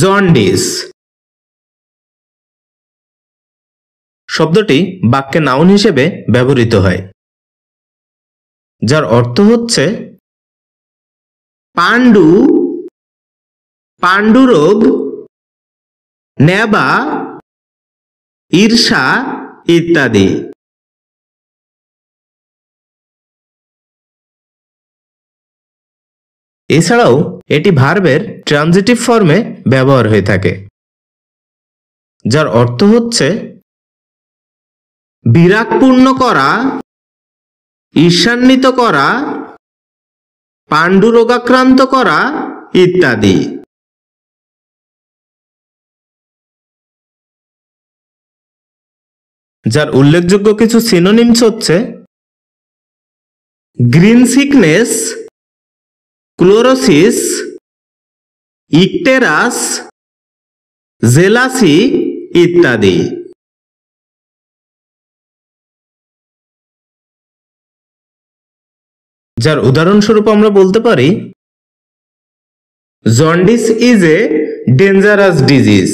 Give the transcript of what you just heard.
jaundice শব্দটি বাক্যে noun হিসেবে ব্যবহৃত হয় যার অর্থ হচ্ছে পাণ্ডু পাণ্ডুরোগ নেবা ঈর্ষা ইত্যাদি এছাড়াও এটি ভার্বের ট্রানজিটিভ ফর্মে ব্যবহার হয়ে থাকে যার অর্থ হচ্ছে বিরাগপূর্ণ করা ঈর্ষান্বিত করা পাণ্ডু রোগাক্রান্ত করা ইত্যাদি যার উল্লেখযোগ্য কিছু সিনোনিমস হচ্ছে green sickness chlorosis icterus jealousy ইত্যাদি যার উদাহরণস্বরূপ আমরা বলতে পারি jaundice is a dangerous disease